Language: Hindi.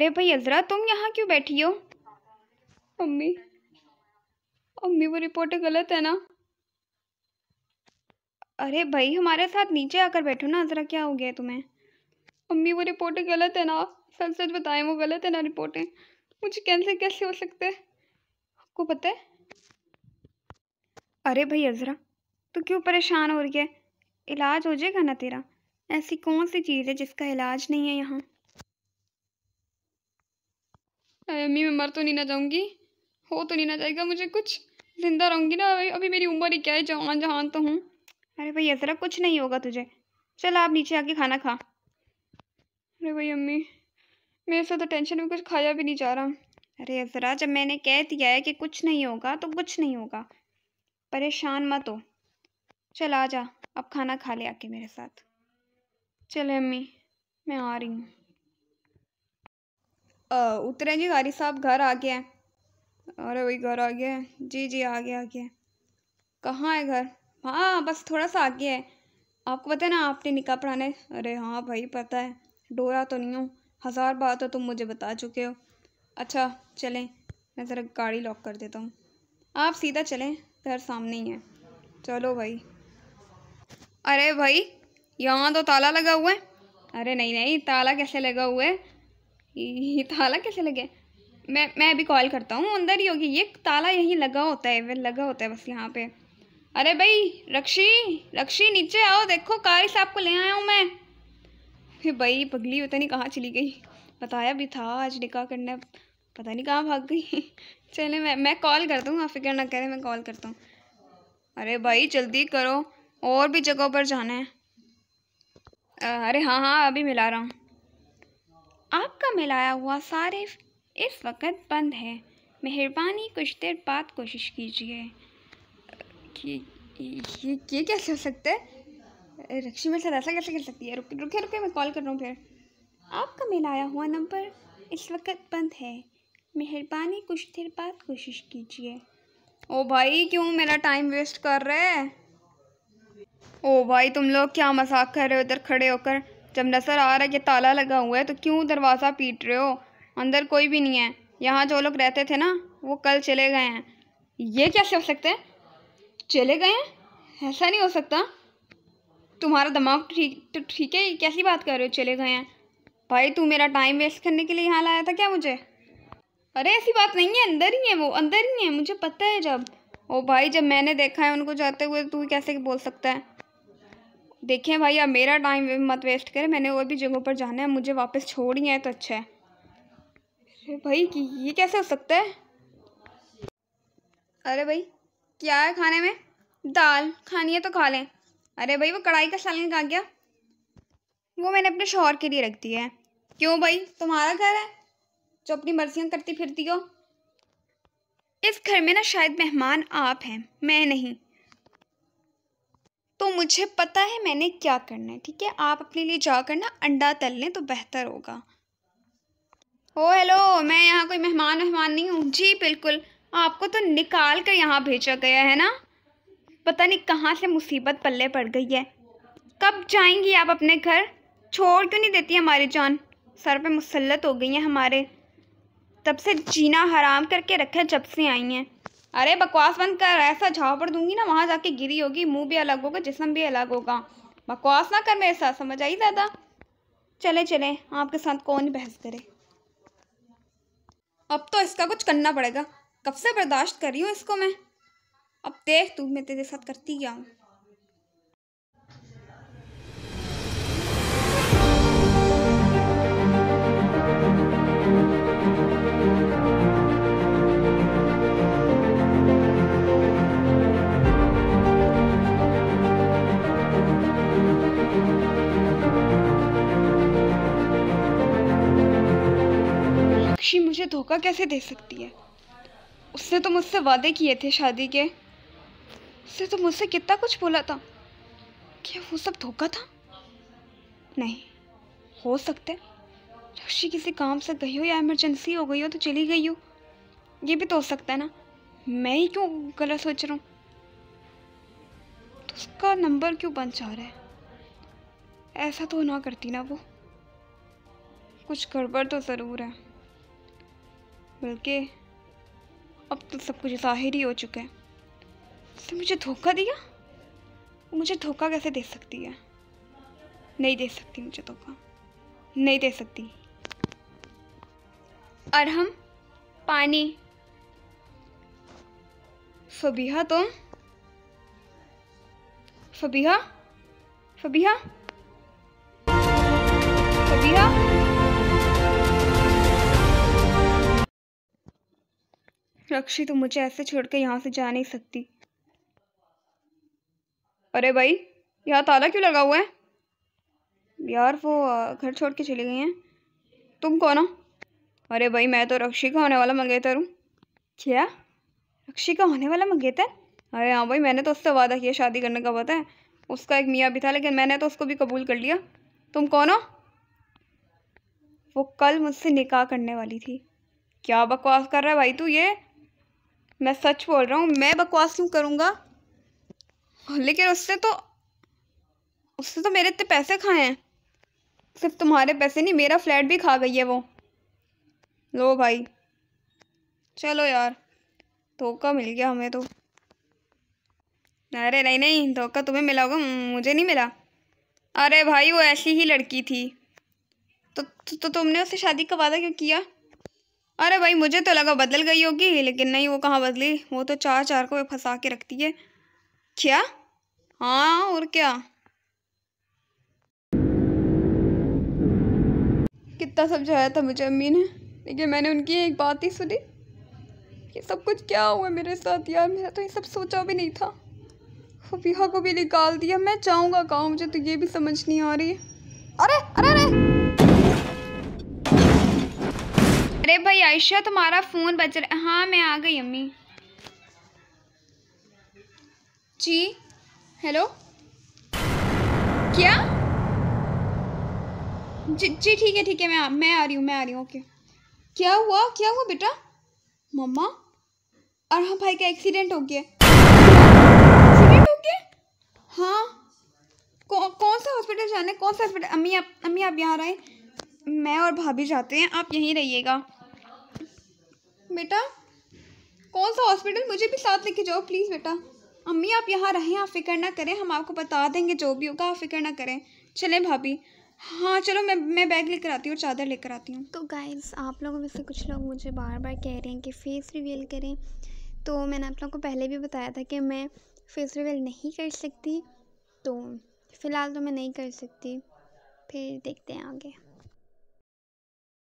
अरे भाई अजरा तुम यहाँ क्यों बैठी हो अम्मी अम्मी वो रिपोर्ट गलत है ना अरे भाई हमारे साथ नीचे आकर बैठो ना अजरा क्या हो गया तुम्हें अम्मी वो रिपोर्ट गलत है ना सच सच बताएं वो गलत है ना रिपोर्टें मुझे कैंसिल कैसे हो सकते है आपको पता है अरे भाई अजरा तो क्यों परेशान हो रही है इलाज हो जाएगा ना तेरा ऐसी कौन सी चीज़ है जिसका इलाज नहीं है यहाँ अम्मी मैं मर तो नहीं ना जाऊँगी हो तो नहीं ना जाएगा मुझे कुछ जिंदा रहूँगी ना अभी मेरी उम्र ही क्या है जवान जहान तो हूँ अरे भाई ऐसा कुछ नहीं होगा तुझे चल आप नीचे आके खाना खा अरे भाई अम्मी मेरे साथ तो टेंशन में कुछ खाया भी नहीं जा रहा अरे ज़रा जब मैंने कह दिया है कि कुछ नहीं होगा तो कुछ नहीं होगा परेशान मत हो चल आ जा अब खाना खा ले आके मेरे साथ चले अम्मी मैं आ रही हूँ उतरे जी गारी साहब घर आ गया है अरे वही घर आ गया है जी जी आ गया आ गया कहाँ है घर हाँ बस थोड़ा सा आगे है आपको पता है ना आपने निकाह पढ़ाने अरे हाँ भाई पता है डोरा तो नहीं हूँ हज़ार बार तो तुम मुझे बता चुके हो अच्छा चलें मैं ज़रा गाड़ी लॉक कर देता हूँ आप सीधा चलें घर सामने ही है चलो भाई अरे भाई यहाँ तो ताला लगा हुआ है अरे नहीं नहीं ताला कैसे लगा हुआ है ये ताला कैसे लगे मैं मैं अभी कॉल करता हूँ अंदर ही होगी ये ताला यहीं लगा होता है वे लगा होता है बस यहाँ पे अरे भाई रक्षी रक्षी नीचे आओ देखो कारी साहब को ले आया हूँ मैं फिर भाई पगली पता नहीं कहाँ चली गई बताया भी था आज निकाह करना पता नहीं कहाँ भाग गई चले मैं मैं कॉल करता हूँ आप फिक्र ना करें मैं कॉल करता हूँ अरे भाई जल्दी करो और भी जगहों पर जाना है अरे हाँ हाँ अभी मिला रहा हूँ आपका मिलाया हुआ सारिफ इस वक्त बंद है मेहरबानी कुछ देर बाद कोशिश कीजिए कि ये ये कैसे हो सकता है रक्षी मेरे साथ ऐसा कैसे कर सकती है रुके रुके रुके मैं कॉल कर रहा हूँ फिर आपका मिलाया हुआ नंबर इस वक्त बंद है मेहरबानी कुछ देर बाद कोशिश कीजिए ओ भाई क्यों मेरा टाइम वेस्ट कर रहे है ओ भाई तुम लोग क्या मजाक कर रहे हो इधर खड़े होकर जब नज़र आ रहा है कि ताला लगा हुआ है तो क्यों दरवाज़ा पीट रहे हो अंदर कोई भी नहीं है यहाँ जो लोग रहते थे ना वो कल चले गए हैं ये कैसे हो सकते है चले गए हैं ऐसा नहीं हो सकता तुम्हारा दिमाग ठीक तो ठीक है कैसी बात कर रहे हो चले गए हैं भाई तू मेरा टाइम वेस्ट करने के लिए यहाँ लाया था क्या मुझे अरे ऐसी बात नहीं है अंदर ही है वो अंदर ही है मुझे पता है जब ओ भाई जब मैंने देखा है उनको जाते हुए तू कैसे बोल सकता है देखें भाई अब मेरा टाइम मत वेस्ट करें मैंने और भी जगहों पर जाना है मुझे वापस छोड़ी है तो अच्छा है अरे भाई ये कैसे हो सकता है अरे भाई क्या है खाने में दाल खानी है तो खा लें अरे भाई वो कढ़ाई का सालन खा गया वो मैंने अपने शोहर के लिए रख दिया है क्यों भाई तुम्हारा घर है जो अपनी मर्जियाँ करती फिरती हो इस घर में ना शायद मेहमान आप हैं मैं नहीं तो मुझे पता है मैंने क्या करना है ठीक है आप अपने लिए जा करना अंडा तल लें तो बेहतर होगा ओ हेलो मैं यहाँ कोई मेहमान मेहमान नहीं हूँ जी बिल्कुल आपको तो निकाल कर यहाँ भेजा गया है ना पता नहीं कहाँ से मुसीबत पल्ले पड़ गई है कब जाएंगी आप अपने घर छोड़ क्यों नहीं देती हमारी जान सर पे मुसलत हो गई हैं हमारे तब से जीना हराम करके रखे जब से आई हैं अरे बकवास बंद कर ऐसा झापड़ दूंगी ना वहां जाके गिरी होगी मुंह भी अलग होगा जिसम भी अलग होगा बकवास ना कर मेरे साथ समझ आई दादा चले चले आपके साथ कौन बहस करे अब तो इसका कुछ करना पड़ेगा कब से बर्दाश्त कर रही हूँ इसको मैं अब देख तू मैं तेरे साथ करती क्या हूँ धोखा कैसे दे सकती है उसने तो मुझसे वादे किए थे शादी के उसने तो मुझसे कितना कुछ बोला था क्या वो सब धोखा था नहीं हो सकता है किसी काम से गई हो या इमरजेंसी हो गई हो तो चली गई हो ये भी तो हो सकता है ना मैं ही क्यों गलत सोच रहा हूँ तो उसका नंबर क्यों बंद जा रहा है ऐसा तो ना करती ना वो कुछ गड़बड़ तो ज़रूर है बल्कि अब तो सब कुछ जाहिर ही हो चुका है उसने तो मुझे धोखा दिया वो मुझे धोखा कैसे दे सकती है नहीं दे सकती मुझे धोखा नहीं दे सकती और हम पानी सबीहा तुम फबीहा फबीहा अक्षय तुम मुझे ऐसे छोड़ कर यहाँ से जा नहीं सकती अरे भाई यहाँ ताला क्यों लगा हुआ है यार वो घर छोड़ के चली गई हैं तुम कौन हो अरे भाई मैं तो रक्षी का होने वाला मंगेतर हूँ क्या रक्षी का होने वाला मंगेतर अरे हाँ भाई मैंने तो उससे वादा किया शादी करने का पता है उसका एक मियाँ भी था लेकिन मैंने तो उसको भी कबूल कर लिया तुम कौन हो वो कल मुझसे निकाह करने वाली थी क्या बकवास कर रहा है भाई तू ये मैं सच बोल रहा हूँ मैं बकवास क्यों करूँगा लेकिन उससे तो उससे तो मेरे इतने पैसे खाए हैं सिर्फ तुम्हारे पैसे नहीं मेरा फ्लैट भी खा गई है वो लो भाई चलो यार धोखा मिल गया हमें तो अरे नहीं नहीं धोखा तुम्हें मिला होगा मुझे नहीं मिला अरे भाई वो ऐसी ही लड़की थी तो, तो, तो तुमने उससे शादी का वादा क्यों किया अरे भाई मुझे तो लगा बदल गई होगी लेकिन नहीं वो कहाँ बदली वो तो चार चार को फंसा के रखती है क्या हाँ और क्या कितना समझाया था मुझे अम्मी ने लेकिन मैंने उनकी एक बात ही सुनी ये सब कुछ क्या हुआ मेरे साथ यार मैंने तो ये सब सोचा भी नहीं था खफिया को भी निकाल दिया मैं चाहूँगा कहा मुझे तो ये भी समझ नहीं आ रही अरे अरे अरे अरे भाई आयशा तुम्हारा फ़ोन बज रहा है हाँ मैं आ गई अम्मी जी हेलो क्या जी जी ठीक है ठीक है मैं मैं आ रही हूँ मैं आ रही हूँ ओके क्या हुआ क्या हुआ बेटा मम्मा और हाँ भाई का एक्सीडेंट हो गया एक्सीडेंट हो गया हाँ कौ, कौन सा हॉस्पिटल जाना है कौन सा हॉस्पिटल अम्मी आप अम्मी आप यहाँ आए मैं और भाभी जाते हैं आप यहीं रहिएगा बेटा कौन सा हॉस्पिटल मुझे भी साथ लेके जाओ प्लीज़ बेटा अम्मी आप यहाँ रहें आप फिक्र ना करें हम आपको बता देंगे जो भी होगा आप फिक्र ना करें चलें भाभी हाँ चलो मैं मैं बैग लेकर आती हूँ चादर लेकर आती हूँ तो गाइस आप लोगों में से कुछ लोग मुझे बार बार कह रहे हैं कि फ़ेस रिवील करें तो मैंने आप लोगों को पहले भी बताया था कि मैं फ़ेस रिवील नहीं कर सकती तो फ़िलहाल तो मैं नहीं कर सकती फिर देखते हैं आगे